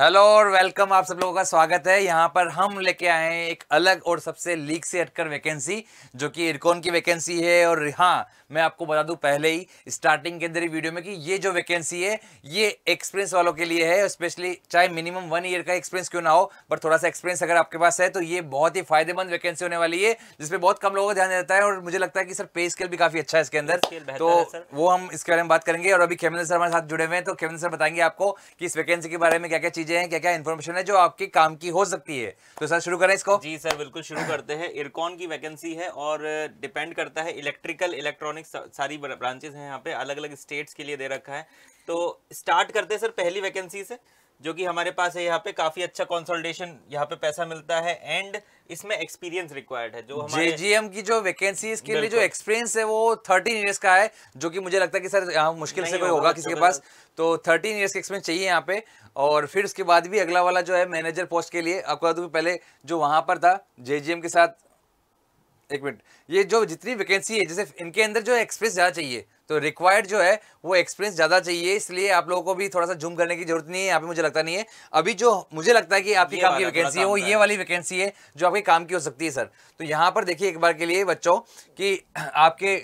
Hello और welcome आप सब लोगों का स्वागत है यहाँ पर हम लेके आए हैं एक अलग और सबसे लीक से हटकर वैकेंसी जो कि इरकॉन की वैकेंसी है और हाँ मैं आपको बता दूं पहले ही स्टार्टिंग के अंदर ही वीडियो में कि ये जो वैकेंसी है ये एक्सपीरियंस वालों के लिए है स्पेशली चाहे मिनिमम वन ईयर का एक्सपीरियंस क्यों ना हो पर थोड़ा सा एक्सपीरियंस अगर आपके पास है तो ये बहुत ही फायदेमंद वैकेंसी होने वाली है जिसमें बहुत कम लोगों का ध्यान देता है और मुझे लगता है कि सर पे स्केल भी काफ़ी अच्छा है इसके अंदर तो वो हम इसके बारे में बात करेंगे और अभी खेमेंद्र सर हमारे साथ जुड़े हुए हैं तो खेमेंद्र सर बताएंगे आपको कि इस वैकेंसी के बारे में क्या क्या चीजें हैं क्या क्या इन्फॉर्मेशन है जो आपके काम की हो सकती है तो सर शुरू करें इसको जी सर बिल्कुल शुरू करते हैं इरकॉन की वैकेंसी है और डिपेंड करता है इलेक्ट्रिकल इलेक्ट्रॉनिक सारी ब्रांचेस हैं यहाँ पे अलग अलग स्टेट्स के लिए दे रखा है तो स्टार्ट करते हैं सर पहली वैकेंसी से जो कि हमारे पास है यहाँ पे काफी अच्छा कंसोलिडेशन यहाँ पे पैसा मिलता है एंड इसमें एक्सपीरियंस रिक्वायर्ड है जो हमारे जेजीएम की जो वैकेंसी के लिए जो एक्सपीरियंस है वो थर्टीन ईयर्स का है जो कि मुझे लगता है कि सर यहाँ मुश्किल से कोई होगा तो किसी के पास तो थर्टीन ईयर्स का एक्सपीरियंस चाहिए यहाँ पे और फिर उसके बाद भी अगला वाला जो है मैनेजर पोस्ट के लिए आपको बता दूँ पहले जो वहाँ पर था जेजीएम के साथ एक मिनट ये जो जितनी वैकेंसी है जैसे इनके अंदर जो एक्सपीरियंस ज़्यादा चाहिए तो रिक्वायर्ड जो है वो एक्सपीरियंस ज़्यादा चाहिए इसलिए आप लोगों को भी थोड़ा सा जूम करने की जरूरत नहीं है यहाँ पे मुझे लगता नहीं है अभी जो मुझे लगता है कि आपकी काम की वैकेंसी है वो ये वाली वैकेंसी है जो आपके काम की हो सकती है सर तो यहाँ पर देखिए एक बार के लिए बच्चों कि आपके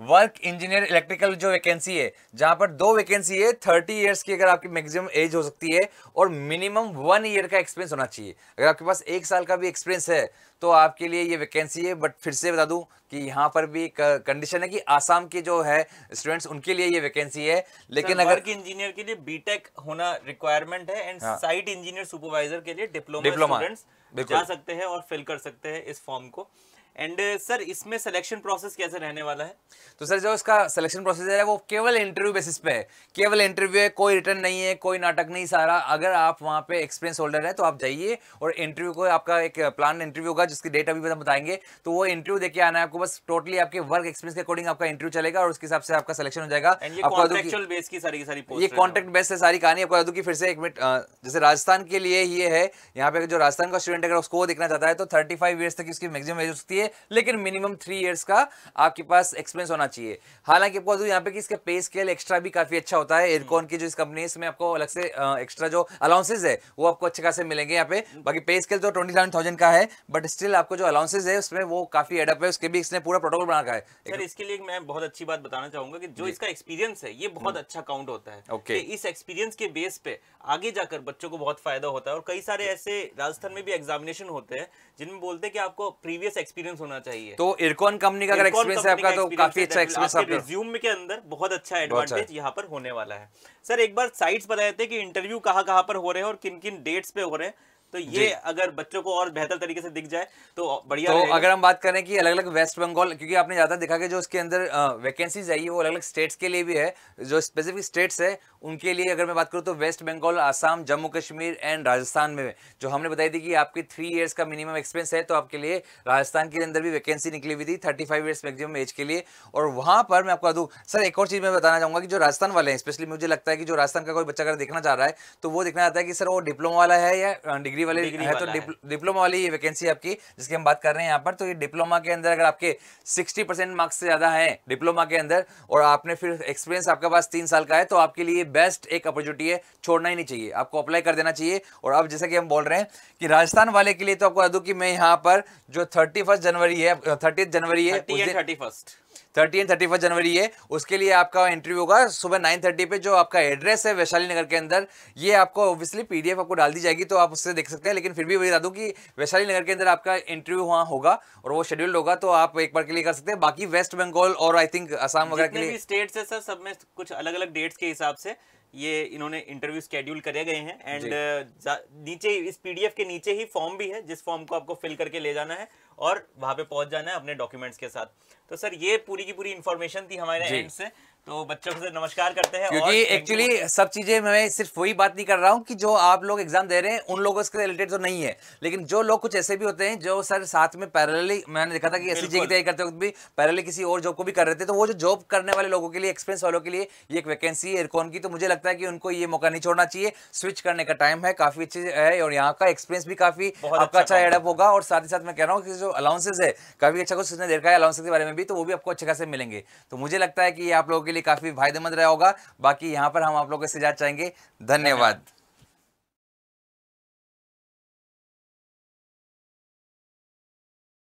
वर्क इंजीनियर इलेक्ट्रिकल जो वैकेंसी है जहां पर दो वैकेंसी है थर्टी इयर्स की अगर आपकी मैक्सिमम एज हो सकती है और मिनिमम वन ईयर का एक्सपीरियंस होना चाहिए अगर आपके पास एक साल का भी एक्सपीरियंस है तो आपके लिए ये वैकेंसी है बट फिर से बता दूं कि यहाँ पर भी कंडीशन है कि आसाम के जो है स्टूडेंट्स उनके लिए ये वैकेंसी है लेकिन अगर इंजीनियर के लिए बीटेक होना रिक्वायरमेंट है एंड साइट इंजीनियर सुपरवाइजर के लिए डिप्लोमा डिप्लोमा जा सकते हैं और फिल कर सकते हैं इस फॉर्म को एंड सर uh, इसमें सिलेक्शन प्रोसेस कैसे रहने वाला है तो सर जो इसका सिलेक्शन प्रोसेस है वो केवल इंटरव्यू बेसिस पे है केवल इंटरव्यू है कोई रिटर्न नहीं है कोई नाटक नहीं सारा अगर आप वहाँ पे एक्सपीरियंस होल्डर है तो आप जाइए और इंटरव्यू को आपका एक प्लान इंटरव्यू होगा जिसकी डेट अभी हम बताएंगे तो वो इंटरव्यू देके आना है आपको बस टोटली आपके वर्क एक्सपीरियंस के अकॉर्डिंग आपका इंटरव्यू चलेगा और उसके हिसाब से आपका सिलेक्शन हो जाएगा ये कॉन्टेक्ट बेस से सारी कहानी आपको कि फिर से एक मिनट जैसे राजस्थान के लिए ये है यहाँ पे जो राजस्थान का स्टूडेंट अगर उसको देखना चाहता है तो थर्टी फाइव तक इसकी मैक्सिमम एज होती है चाहिए लेकिन मिनिमम थ्री ईयर्स का आपके पास एक्सपीरियंस होना चाहिए हालांकि आपको यहाँ पे कि इसका पे स्केल एक्स्ट्रा भी काफी अच्छा होता है एयरकॉन हम्म। की जो इस कंपनी इसमें आपको अलग से एक्स्ट्रा जो अलाउंसेज है वो आपको अच्छे खासे मिलेंगे यहाँ पे बाकी पे स्केल तो ट्वेंटी सेवन का है बट स्टिल आपको जो अलाउंसेज है उसमें वो काफी एडअप है उसके भी इसने पूरा प्रोटोकॉल बना रखा है सर इसके लिए मैं बहुत अच्छी बात बताना चाहूंगा कि जो इसका एक्सपीरियंस है ये बहुत हम्म। अच्छा काउंट होता है ओके इस एक्सपीरियंस के बेस पे आगे जाकर बच्चों को बहुत फायदा होता है और कई सारे ऐसे राजस्थान में भी एग्जामिनेशन होते हैं जिनमें बोलते हैं कि आपको प्रीवियस एक्सपीरियंस एक्सपीरियंस होना चाहिए तो इरकॉन कंपनी का अगर एक्सपीरियंस है आपका तो काफी अच्छा एक्सपीरियंस आपके रिज्यूम के अंदर बहुत अच्छा एडवांटेज अच्छा। यहाँ पर होने वाला है सर एक बार साइट्स बताए थे कि इंटरव्यू कहाँ कहाँ पर हो रहे हैं और किन किन डेट्स पे हो रहे हैं तो ये अगर बच्चों को और बेहतर तरीके से दिख जाए तो बढ़िया तो अगर हम बात करें कि अलग अलग वेस्ट बंगाल क्योंकि आपने ज़्यादा देखा कि जो उसके अंदर वैकेंसीज आई है वो अलग अलग स्टेट्स के लिए भी है जो स्पेसिफिक स्टेट्स है उनके लिए अगर मैं बात करूँ तो वेस्ट बंगाल आसाम जम्मू कश्मीर एंड राजस्थान में जो हमने बताई थी कि आपकी थ्री ईयर्स का मिनिमम एक्सपीरियंस है तो आपके लिए राजस्थान के अंदर भी वैकेंसी निकली हुई थी thirty five years maximum age के लिए और वहाँ पर मैं आपको दूँ सर एक और चीज़ मैं बताना चाहूँगा कि जो राजस्थान वाले हैं स्पेशली मुझे लगता है कि जो राजस्थान का कोई बच्चा अगर देखना चाह रहा है तो वो देखना चाहता है कि सर वो डिप्लोमा वाला है या डिग्री डिग्री वाले डिग्री है तो डिप्लोमा वाली ये वैकेंसी आपकी जिसकी हम बात कर रहे हैं यहाँ पर तो ये डिप्लोमा के अंदर अगर आपके सिक्सटी परसेंट मार्क्स से ज़्यादा है डिप्लोमा के अंदर और आपने फिर एक्सपीरियंस आपके पास तीन साल का है तो आपके लिए बेस्ट एक अपॉर्चुनिटी है छोड़ना ही नहीं चाहिए आपको अप्लाई कर देना चाहिए और अब जैसा कि हम बोल रहे हैं कि राजस्थान वाले के लिए तो आपको बता दू की मैं यहाँ पर जो थर्टी जनवरी है थर्टी जनवरी है thirty first thirty and thirty first जनवरी है उसके लिए आपका इंटरव्यू होगा सुबह नाइन थर्टी पे जो आपका एड्रेस है वैशाली नगर के अंदर ये आपको ऑब्वियसली पीडीएफ आपको डाल दी जाएगी तो आप उससे देख सकते हैं लेकिन फिर भी बता दूँ कि वैशाली नगर के अंदर आपका इंटरव्यू वहाँ होगा और वो शेड्यूल्ड होगा तो आप एक बार के लिए कर सकते हैं बाकी वेस्ट बंगाल और आई थिंक आसाम वगैरह के लिए स्टेट्स है सर सब में कुछ अलग अलग डेट्स के हिसाब से ये इन्होंने इंटरव्यू स्केड्यूल करे गए हैं एंड uh, नीचे इस पीडीएफ के नीचे ही फॉर्म भी है जिस फॉर्म को आपको फिल करके ले जाना है और वहां पे पहुंच जाना है अपने डॉक्यूमेंट्स के साथ तो सर ये पूरी की पूरी इन्फॉर्मेशन थी हमारे एंड से तो बच्चों से नमस्कार करते हैं क्योंकि एक्चुअली सब चीजें मैं सिर्फ वही बात नहीं कर रहा हूँ कि जो आप लोग एग्जाम दे रहे हैं उन लोगों से रिलेटेड तो नहीं है लेकिन जो लोग कुछ ऐसे भी होते हैं जो सर साथ में पैरेलली मैंने देखा था कि एस की तैयारी करते वक्त भी पैरेलली किसी और जॉब को भी कर रहे थे तो वो जो जॉब करने वाले लोगों के लिए एक्सपीरियंस वालों के लिए ये एक वैकेंसी है एयरकॉन की तो मुझे लगता है कि उनको ये मौका नहीं छोड़ना चाहिए स्विच करने का टाइम है काफी अच्छी है और यहाँ का एक्सपीरियंस भी काफी अच्छा आपका अच्छा एडअप होगा और साथ ही साथ मैं कह रहा हूँ कि जो अलाउंसेज है काफी अच्छा कुछ देखा है अलाउंसेज के बारे में भी तो वो भी आपको अच्छे खासे मिलेंगे तो मुझे लगता है कि आप लोगों के लिए काफ़ी फायदेमंद रहा होगा बाकी यहाँ पर हम आप लोगों से इजाज़ चाहेंगे धन्यवाद